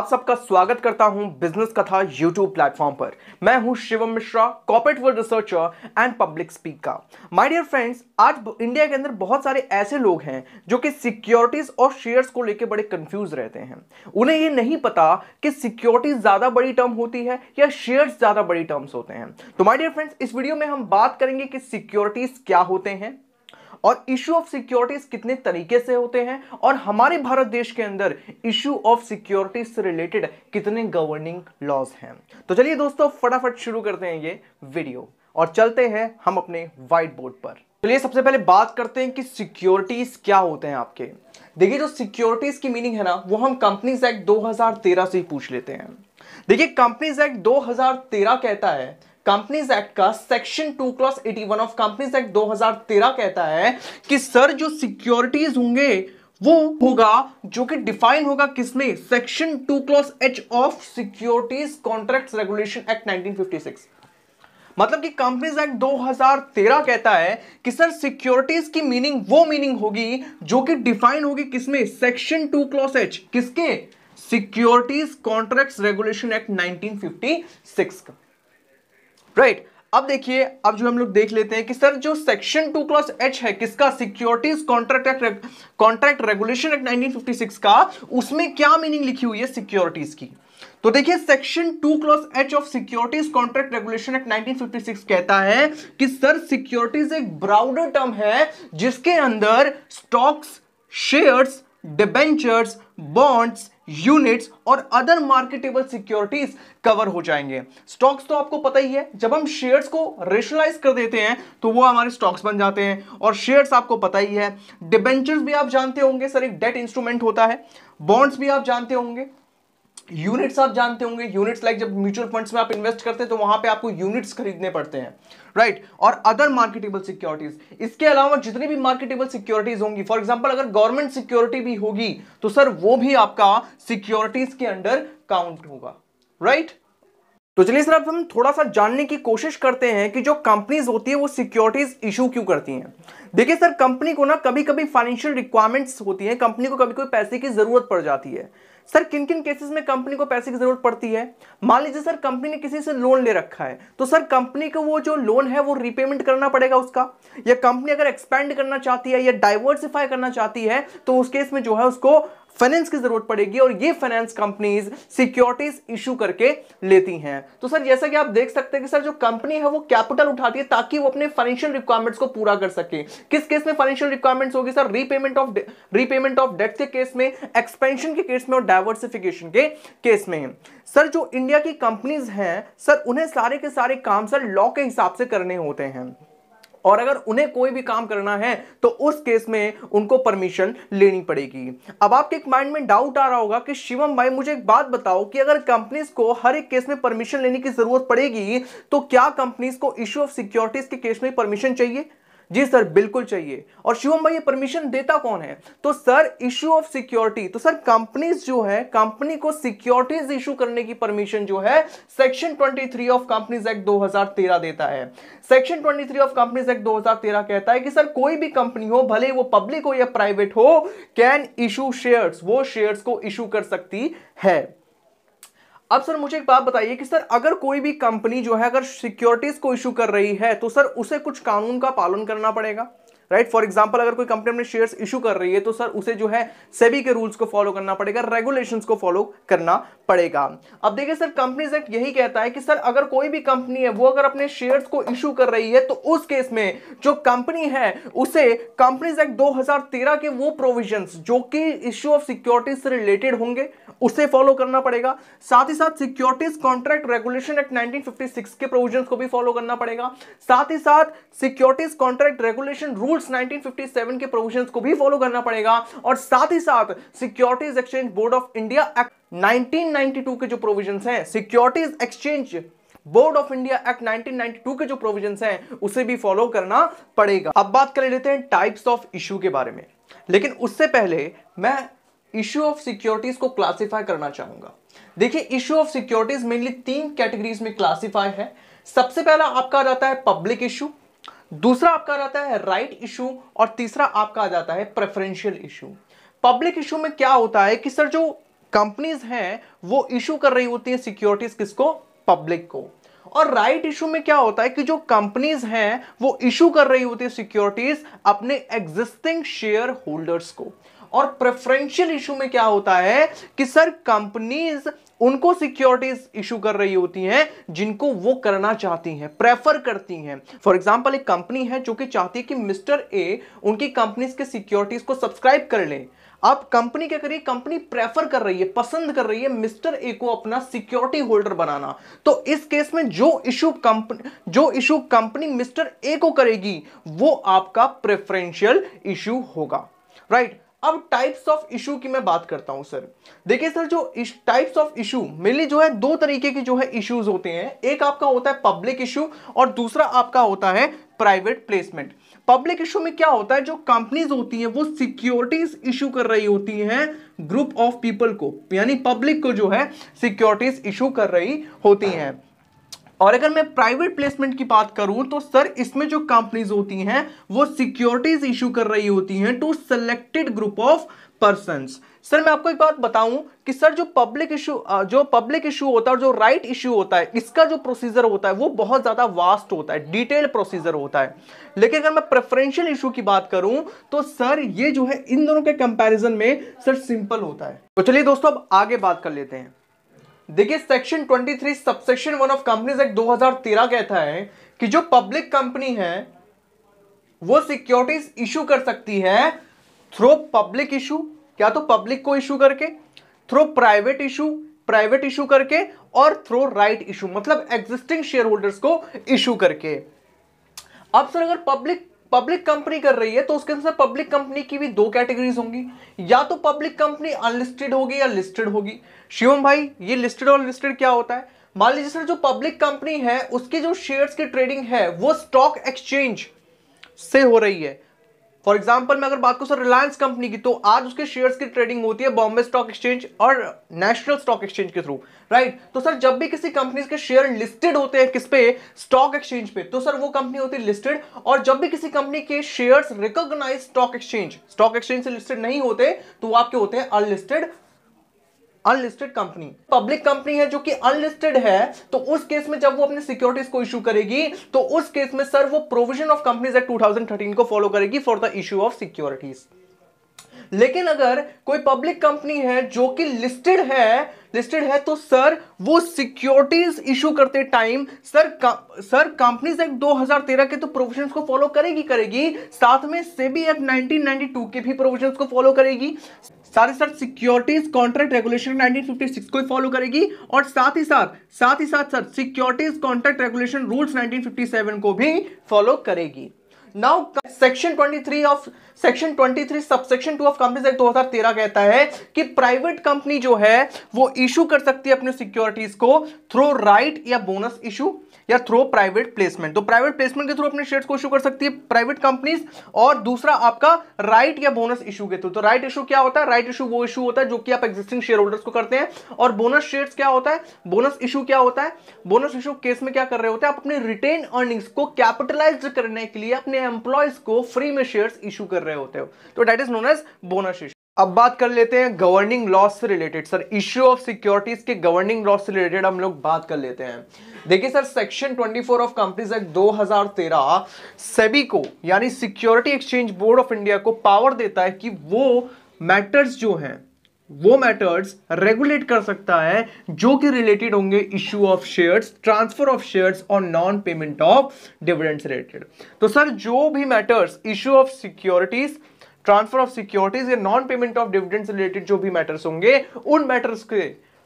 आप सबका स्वागत करता हूं बिजनेस कथा यूट्यूब प्लेटफॉर्म पर मैं हूं Shivam Mishra corporate world researcher and public speaker my dear friends आज इंडिया के अंदर बहुत सारे ऐसे लोग हैं जो कि सिक्योरिटीज और शेयर्स को लेकर बड़े कंफ्यूज रहते हैं उन्हें ये नहीं पता कि सिक्योरिटीज ज्यादा बड़ी टर्म होती है या शेयर्स ज्यादा बड़ी टर्म्स होते हैं तो माई डियर फ्रेंड्स इस वीडियो में हम बात करेंगे कि सिक्योरिटीज क्या होते हैं और इशू ऑफ सिक्योरिटीज कितने तरीके से होते हैं और हमारे भारत देश के अंदर इशू ऑफ सिक्योरिटीज से रिलेटेड कितने गवर्निंग लॉज हैं तो चलिए दोस्तों फटाफट शुरू करते हैं ये वीडियो और चलते हैं हम अपने व्हाइट बोर्ड पर चलिए सबसे पहले बात करते हैं कि सिक्योरिटीज क्या होते हैं आपके देखिए जो सिक्योरिटीज की मीनिंग है ना वो हम कंपनीज एक्ट 2013 से ही पूछ लेते हैं देखिए कंपनीज एक्ट 2013 कहता है कंपनीज एक्ट का section two class eighty one of companies act 2013 कहता है कि सर जो सिक्योरिटीज होंगे वो होगा जो कि डिफाइन होगा किसमें section two clause H of securities contract regulation act 1956 मतलब कि कंपनीज एक्ट 2013 कहता है कि सर सिक्योरिटीज की मीनिंग वो मीनिंग होगी जो कि डिफाइन होगी किसमें सेक्शन टू क्लॉस एच किसके सिक्योरिटीज कॉन्ट्रैक्ट रेगुलेशन एक्ट 1956 का राइट right. अब देखिए अब जो हम लोग देख लेते हैं कि सर जो सेक्शन टू क्लास एच है किसका securities contract act contract regulation act 1956 का उसमें क्या मीनिंग लिखी हुई है सिक्योरिटीज की तो देखिए section two clause H of securities contract regulation act 1956 कहता है कि सर सिक्योरिटीज एक ब्राउडर टर्म है जिसके अंदर stocks shares debentures bonds units और अदर मार्केटेबल सिक्योरिटीज कवर हो जाएंगे स्टॉक्स तो आपको पता ही है जब हम शेयर्स को रेशनलाइज कर देते हैं तो वो हमारे स्टॉक्स बन जाते हैं और शेयर्स आपको पता ही है डिबेंचर्स भी आप जानते होंगे सर एक डेट इंस्ट्रूमेंट होता है बॉन्ड्स भी आप जानते होंगे यूनिट्स आप जानते होंगे यूनिट्स लाइक जब म्यूचुअल फंड्स में आप इन्वेस्ट करते हैं तो वहां पे आपको यूनिट्स खरीदने पड़ते हैं राइट right? और अदर मार्केटेबल सिक्योरिटीज इसके अलावा जितनी भी मार्केटेबल सिक्योरिटीज होंगी फॉर एग्जांपल अगर गवर्नमेंट सिक्योरिटी भी होगी तो सर वो भी आपका सिक्योरिटीज के अंडर काउंट होगा राइट right? तो चलिए सर अब हम थोड़ा सा जानने की कोशिश करते हैं कि जो कंपनीज होती है वो सिक्योरिटीज इशू क्यों करती हैं देखिए सर कंपनी को ना कभी कभी फाइनेंशियल रिक्वायरमेंट्स होती हैं कंपनी को कभी कोई पैसे की जरूरत पड़ जाती है सर किन किन केसेस में कंपनी को पैसे की जरूरत पड़ती है मान लीजिए सर कंपनी ने किसी से लोन ले रखा है तो सर कंपनी को वो जो लोन है वो रिपेमेंट करना पड़ेगा उसका या कंपनी अगर एक्सपेंड करना चाहती है या डाइवर्सिफाई करना चाहती है तो उस केस में जो है उसको फाइनेंस की जरूरत पड़ेगी और ये फाइनेंस कंपनीज सिक्योरिटीज इशू करके लेती हैं तो सर जैसा कि आप देख सकते हैं कि सर जो कंपनी है वो कैपिटल उठाती है ताकि वो अपने फाइनेंशियल रिक्वायरमेंट्स को पूरा कर सके किस केस में फाइनेंशियल रिक्वायरमेंट्स होगी sir repayment of repayment of debt के केस में एक्सपेंशन के केस में और डायवर्सिफिकेशन के केस में सर जो इंडिया की कंपनीज हैं सर उन्हें सारे के सारे काम सर लॉ के हिसाब से करने होते हैं और अगर उन्हें कोई भी काम करना है तो उस केस में उनको परमिशन लेनी पड़ेगी अब आपके माइंड में डाउट आ रहा होगा कि शिवम भाई मुझे एक बात बताओ कि अगर कंपनीज को हर एक केस में परमिशन लेने की जरूरत पड़ेगी तो क्या कंपनीज को इश्यू ऑफ सिक्योरिटीज के केस में परमिशन चाहिए जी सर बिल्कुल चाहिए और शिवम भाई ये परमिशन देता कौन है तो सर इशू ऑफ सिक्योरिटी तो सर कंपनीज जो है कंपनी को सिक्योरिटीज इशू करने की परमिशन जो है सेक्शन 23 ऑफ कंपनीज एक्ट 2013 देता है सेक्शन 23 ऑफ कंपनीज एक्ट 2013 कहता है कि सर कोई भी कंपनी हो भले वो पब्लिक हो या प्राइवेट हो कैन इशू शेयर्स वो शेयर्स को इशू कर सकती है अब सर मुझे एक बात बताइए कि सर अगर कोई भी कंपनी जो है अगर सिक्योरिटीज को इशू कर रही है तो सर उसे कुछ कानून का पालन करना पड़ेगा राइट फॉर एग्जाम्पल अगर कोई कंपनी अपने शेयर इशू कर रही है तो सर उसे जो है सेबी के रूल्स को फॉलो करना पड़ेगा रेगुलेशन को फॉलो करना पड़ेगा अब देखिए सर कंपनीज एक्ट यही कहता है कि सर अगर कोई भी कंपनी है वो अगर अपने शेयर्स को इशू कर रही है तो उस केस में जो कंपनी है उसे कंपनीज एक्ट 2013 के वो प्रोविजंस जो कि इश्यू ऑफ सिक्योरिटीज से रिलेटेड होंगे उसे फॉलो करना पड़ेगा साथ ही साथ सिक्योरिटीज कॉन्ट्रैक्ट रेगुलेशन एक्ट 1956 के प्रोविजंस को भी फॉलो करना पड़ेगा साथ ही साथ securities contract regulation rule rules 1957 के प्रोविजंस को भी फॉलो करना पड़ेगा और साथ ही साथ securities exchange board of India act 1992 के जो प्रोविजंस हैं securities exchange board of India act 1992 के जो प्रोविजंस हैं उसे भी फॉलो करना पड़ेगा अब बात कर लेते हैं टाइप्स ऑफ इशू के बारे में लेकिन उससे पहले मैं इशू ऑफ सिक्योरिटीज को क्लासिफाई करना चाहूंगा देखिए इशू ऑफ सिक्योरिटीज मेनली तीन कैटेगरीज में क्लासिफाई है सबसे पहला आपका आ जाता है पब्लिक इशू दूसरा आपका रहता है राइट इशू और तीसरा आपका आ जाता है प्रेफरेंशियल इशू पब्लिक इशू में क्या होता है कि सर जो कंपनीज हैं वो इशू कर रही होती है सिक्योरिटीज किसको पब्लिक को और राइट right इशू में क्या होता है कि जो कंपनीज हैं वो इशू कर रही होती है सिक्योरिटीज अपने एग्जिस्टिंग शेयर होल्डर्स को और प्रेफरेंशियल इशू में क्या होता है कि सर कंपनीज उनको सिक्योरिटीज इशू कर रही होती हैं जिनको वो करना चाहती हैं प्रेफर करती हैं फॉर एग्जाम्पल एक कंपनी है जो कि चाहती है कि मिस्टर ए उनकी कंपनीज के सिक्योरिटीज को सब्सक्राइब कर लें आप कंपनी क्या करिए कंपनी प्रेफर कर रही है पसंद कर रही है मिस्टर ए को अपना सिक्योरिटी होल्डर बनाना तो इस केस में जो इशू कंपनी जो इशू कंपनी मिस्टर ए को करेगी वो आपका प्रेफरेंशियल इशू होगा राइट right? अब टाइप्स ऑफ इशू की मैं बात करता हूं सर देखिए सर जो टाइप्स ऑफ इशू मेनली जो है दो तरीके के जो है इश्यूज होते हैं एक आपका होता है पब्लिक इशू और दूसरा आपका होता है प्राइवेट प्लेसमेंट पब्लिक इशू में क्या होता है जो कंपनीज होती हैं वो सिक्योरिटीज इशू कर रही होती हैं ग्रुप ऑफ पीपल को यानी पब्लिक को जो है सिक्योरिटीज इशू कर रही होती हैं और अगर मैं प्राइवेट प्लेसमेंट की बात करूं तो सर इसमें जो कंपनीज होती हैं वो सिक्योरिटीज इशू कर रही होती हैं to selected group of person sir मैं आपको एक बात बताऊं कि सर जो पब्लिक इशू जो पब्लिक इशू होता है और जो राइट right इशू होता है इसका जो प्रोसीजर होता है वो बहुत ज़्यादा वास्ट होता है डिटेल प्रोसीजर होता है लेकिन अगर मैं प्रेफरेंशियल इशू की बात करूं तो सर ये जो है इन दोनों के कंपैरिजन में सर सिंपल होता है तो चलिए दोस्तों अब आगे बात कर लेते हैं देखिए section 23 subsection one of companies act 2013 कहता है कि जो पब्लिक कंपनी है वो सिक्योरिटीज इशू कर सकती है थ्रो पब्लिक इशू क्या तो पब्लिक को इशू करके through private issue private issue करके और थ्रो राइट इशू मतलब एग्जिस्टिंग शेयर होल्डर्स को इशू करके अब सर अगर पब्लिक पब्लिक कंपनी कर रही है तो उसके अनुसार पब्लिक कंपनी की भी दो कैटेगरीज होंगी या तो पब्लिक कंपनी अनलिस्टेड होगी या लिस्टेड होगी शिवम भाई ये लिस्टेड और लिस्टेड क्या होता है मान लीजिए सर जो पब्लिक कंपनी है उसकी जो शेयर्स की ट्रेडिंग है वो स्टॉक एक्सचेंज से हो रही है फॉर एग्जाम्पल मैं अगर बात करूँ सर रिलायंस कंपनी की तो आज उसके शेयर्स की ट्रेडिंग होती है बॉम्बे स्टॉक एक्सचेंज और नेशनल स्टॉक एक्सचेंज के थ्रू राइट right? तो सर जब भी किसी कंपनी के शेयर लिस्टेड होते हैं किस पे स्टॉक एक्सचेंज पे तो सर वो कंपनी होती है लिस्टेड और जब भी किसी कंपनी के shares recognize stock exchange stock exchange से लिस्टेड नहीं होते तो वो आपके होते हैं unlisted unlisted company public company है जो कि अनलिस्टेड है तो उस केस में जब वो अपने सिक्योरिटीज को इशू करेगी तो उस केस में सर वो प्रोविजन ऑफ कंपनीज एक्ट 2013 को फॉलो करेगी for the issue of securities लेकिन अगर कोई पब्लिक कंपनी है जो कि लिस्टेड है लिस्टेड है तो सर वो सिक्योरिटीज इशू करते time sir sir companies act 2013 के तो प्रोविजंस को फॉलो करेगी करेगी साथ में सेबी एक्ट 1992 के भी प्रोविजंस को फॉलो करेगी साथ ही साथ सिक्योरिटीज कॉन्ट्रैक्ट रेगुलेशन 1956 को फॉलो करेगी और साथ ही साथ साथ ही साथ sir securities contract regulation rules 1957 को भी फॉलो करेगी now section 23 of section 23 subsection 2 of companies act 2013 कहता है कि प्राइवेट कंपनी जो है वो इशू कर सकती है अपनी सिक्योरिटीज को थ्रू राइट या बोनस इशू या थ्रो प्राइवेट प्लेसमेंट तो प्राइवेट प्लेसमेंट के थ्रू अपने शेयर्स को इशू कर सकती है प्राइवेट कंपनीज और दूसरा आपका राइट right या बोनस इशू के थ्रू तो राइट इशू क्या होता है राइट इशू वो इशू होता है जो कि आप एक्जिस्टिंग शेयर होल्डर्स को करते हैं और बोनस शेयर्स क्या होता है बोनस इशू क्या होता है बोनस इशू केस में क्या कर रहे होते हैं आप अपने रिटेन अर्निंग्स को कैपिटलाइज करने के लिए अपने एम्प्लॉयज को फ्री में शेयर इशू कर रहे होते हो तो that is known as bonus issue अब बात कर लेते हैं गवर्निंग लॉस से रिलेटेड सर इश्यू ऑफ सिक्योरिटीज के गवर्निंग लॉस से रिलेटेड हम लोग बात कर लेते हैं देखिए sir section 24 of companies act 2013 SEBI को यानी security exchange board of India को पावर देता है कि वो मैटर्स जो हैं वो मैटर्स रेगुलेट कर सकता है जो कि रिलेटेड होंगे issue of shares transfer of shares और non payment of dividends related तो सर जो भी matters issue of securities transfer of securities या नॉन पेमेंट ऑफ डिविडेंड से रिलेटेड जो भी मैटर्स होंगे उन मैटर्स के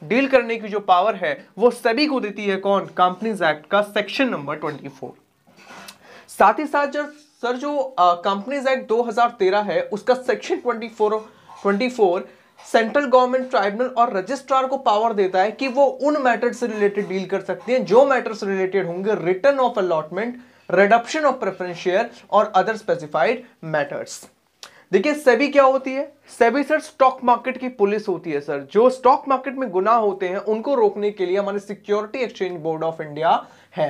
डील करने की जो पावर है वो सभी को देती है कौन कंपनीज एक्ट का सेक्शन नंबर 24 साथ ही साथ जब सर जो कंपनीज एक्ट 2013 है उसका सेक्शन 24 24 सेंट्रल गवर्नमेंट ट्राइब्यूनल और रजिस्ट्रार को पावर देता है कि वो उन मैटर्स से रिलेटेड डील कर सकते हैं जो मैटर्स रिलेटेड होंगे return of allotment redemption of preference share और अदर स्पेसिफाइड मैटर्स देखिए सेबी क्या होती है सेबी सर स्टॉक मार्केट की पुलिस होती है सर जो स्टॉक मार्केट में गुना होते हैं उनको रोकने के लिए हमारे security exchange board of India है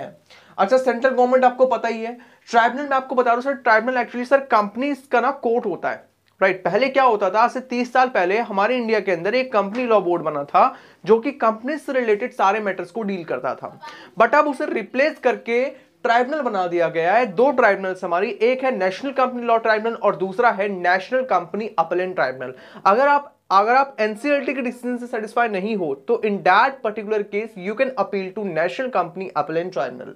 अच्छा सेंट्रल गवर्नमेंट आपको पता ही है ट्राइब्यूनल मैं आपको बता रहा हूं sir tribunal actually sir company का ना कोर्ट होता है राइट right, पहले क्या होता था आज से तीस साल पहले हमारे इंडिया के अंदर एक कंपनी लॉ बोर्ड बना था जो कि कंपनी से रिलेटेड सारे मैटर्स को डील करता था बट अब उसे रिप्लेस करके ट्राइब्यूनल बना दिया गया है दो ट्राइब्यूनल्स हमारी एक है नेशनल कंपनी लॉ ट्राइब्यूनल और दूसरा है नेशनल कंपनी अपलेन ट्राइब्यूनल अगर आप अगर आप एनसीएलटी के डिसीजन से सेटिस्फाई नहीं हो तो in that particular case you can appeal to national company appellate tribunal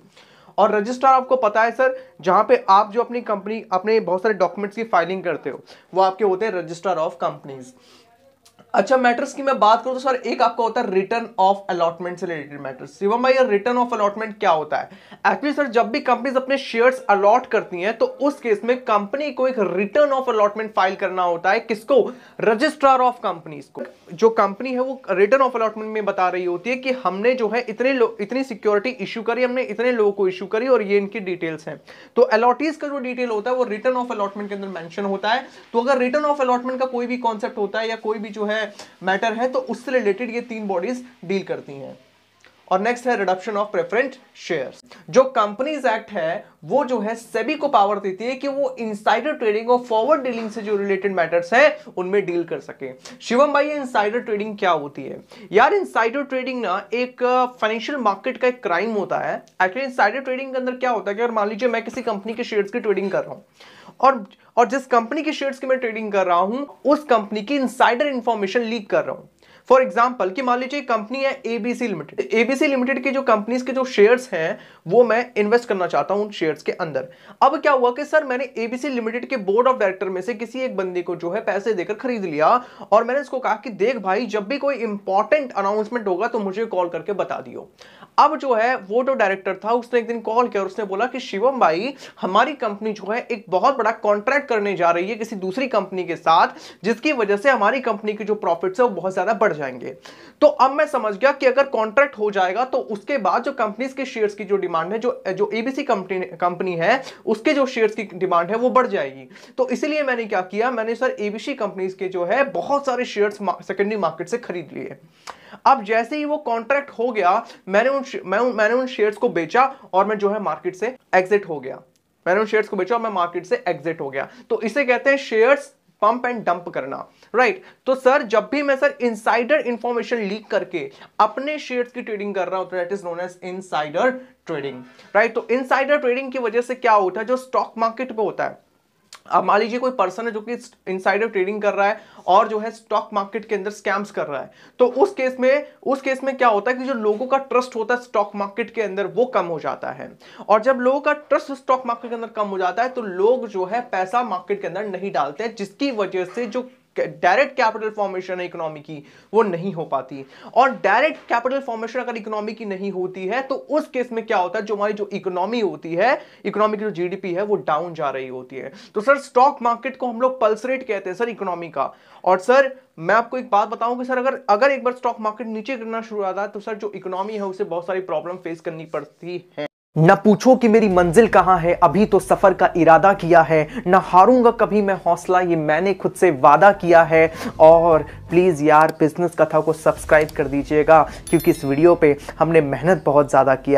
और रजिस्ट्रार आपको पता है सर जहां पे आप जो अपनी कंपनी अपने बहुत सारे डॉक्यूमेंट्स की फाइलिंग करते हो वो आपके होते हैं रजिस्ट्रार ऑफ कंपनीज अच्छा मैटर्स की मैं बात करूं तो सर एक आपका होता है रिटर्न ऑफ अलॉटमेंट से रिलेटेड मैटर्स शिवम भाई रिटर्न ऑफ अलॉटमेंट क्या होता है एक्चुअली सर जब भी कंपनीज अपने शेयर्स अलॉट करती हैं तो उस केस में कंपनी को एक रिटर्न ऑफ अलॉटमेंट फाइल करना होता है किसको रजिस्ट्रार ऑफ कंपनीज को जो कंपनी है वो रिटर्न ऑफ अलॉटमेंट में बता रही होती है कि हमने जो है इतने इतनी सिक्योरिटी इशू करी हमने इतने लोगों को इशू करी और ये इनकी डिटेल्स हैं तो अलॉटीज का जो डिटेल होता है वो रिटर्न ऑफ अलॉटमेंट के अंदर मैंशन होता है तो अगर रिटर्न ऑफ अलॉटमेंट का कोई भी कॉन्सेप्ट होता है या कोई भी जो है है मैटर है तो उससे रिलेटेड ये तीन बॉडीज डील करती हैं और नेक्स्ट है रिडक्शन ऑफ प्रेफरेंट शेयर्स जो कंपनीज एक्ट है वो जो है सेबी को पावर देती है कि वो इंसाइडर ट्रेडिंग और फॉरवर्ड डीलिंग से जो रिलेटेड मैटर्स हैं उनमें डील कर सके शिवम भाई इंसाइडर ट्रेडिंग क्या होती है यार इंसाइडर ट्रेडिंग ना एक फाइनेंशियल मार्केट का एक क्राइम होता है एक्चुअली इंसाइडर ट्रेडिंग के अंदर क्या होता है कि अगर मान लीजिए मैं किसी कंपनी के शेयर्स की ट्रेडिंग कर रहा हूं और और जिस कंपनी के शेयर्स की मैं ट्रेडिंग कर रहा हूं उस कंपनी की इनसाइडर इंफॉर्मेशन लीक कर रहा हूं फॉर एग्जाम्पल कि मान लीजिए कंपनी है एबीसी लिमिटेड एबीसी लिमिटेड की जो कंपनीज के जो शेयर्स हैं वो मैं इन्वेस्ट करना चाहता हूं उन शेयर्स के अंदर अब क्या हुआ कि सर मैंने एबीसी लिमिटेड के बोर्ड ऑफ डायरेक्टर में से किसी एक बंदे को जो है पैसे देकर खरीद लिया और मैंने उसको कहा कि देख भाई जब भी कोई इंपॉर्टेंट अनाउंसमेंट होगा तो मुझे कॉल करके बता दियो अब जो है वो जो डायरेक्टर था उसने एक दिन कॉल किया और उसने बोला कि शिवम भाई हमारी कंपनी जो है एक बहुत बड़ा कॉन्ट्रैक्ट करने जा रही है किसी दूसरी कंपनी के साथ जिसकी वजह से हमारी कंपनी की जो प्रॉफिट है वो बहुत ज्यादा बढ़ जाएंगे तो अब मैं समझ गया कि अगर कॉन्ट्रैक्ट हो जाएगा तो उसके बाद जो कंपनीज के शेयर्स की जो डिमांड है जो जो एबीसी कंपनी कंपनी है उसके जो शेयर्स की डिमांड है वो बढ़ जाएगी तो इसलिए मैंने क्या किया मैंने सर एबीसी कंपनीज के जो है बहुत सारे शेयर्स सेकेंडरी मार्केट से खरीद लिए अब जैसे ही वो कॉन्ट्रैक्ट हो गया मैंने उन मैं, मैंने उन शेयर्स को बेचा और मैं जो है मार्केट से एग्जिट हो गया मैंने उन शेयर्स को बेचा और मैं मार्केट से एग्जिट हो गया तो इसे कहते हैं शेयर्स पंप एंड डंप करना राइट right? तो सर जब भी मैं सर इनसाइडर इंफॉर्मेशन लीक करके अपने शेयर्स की ट्रेडिंग कर रहा हूं तो that is known as insider trading right तो इनसाइडर ट्रेडिंग की वजह से क्या होता है जो स्टॉक मार्केट पे होता है अब मान लीजिए कोई पर्सन है जो कि इनसाइडर ट्रेडिंग कर रहा है और जो है स्टॉक मार्केट के अंदर स्कैम्स कर रहा है तो उस केस में उस केस में क्या होता है कि जो लोगों का ट्रस्ट होता है स्टॉक मार्केट के अंदर वो कम हो जाता है और जब लोगों का ट्रस्ट स्टॉक मार्केट के अंदर कम हो जाता है तो लोग जो है पैसा मार्केट के अंदर नहीं डालते जिसकी वजह से जो डायरेक्ट कैपिटल फॉर्मेशन है इकोनॉमी की वो नहीं हो पाती और डायरेक्ट कैपिटल फॉर्मेशन अगर इकोनॉमी की नहीं होती है तो उस केस में क्या होता है जो हमारी जो इकोनॉमी होती है इकोनॉमी की जो जीडीपी है वो डाउन जा रही होती है तो सर स्टॉक मार्केट को हम लोग पल्स रेट कहते हैं सर इकोनॉमी का और सर मैं आपको एक बात बताऊं कि सर अगर अगर एक बार स्टॉक मार्केट नीचे गिरना शुरू आता है तो सर जो इकोनॉमी है उसे बहुत सारी प्रॉब्लम फेस करनी पड़ती है न पूछो कि मेरी मंजिल कहाँ है अभी तो सफर का इरादा किया है न हारूंगा कभी मैं हौसला ये मैंने खुद से वादा किया है और प्लीज़ यार बिजनेस कथा को सब्सक्राइब कर दीजिएगा क्योंकि इस वीडियो पे हमने मेहनत बहुत ज़्यादा किया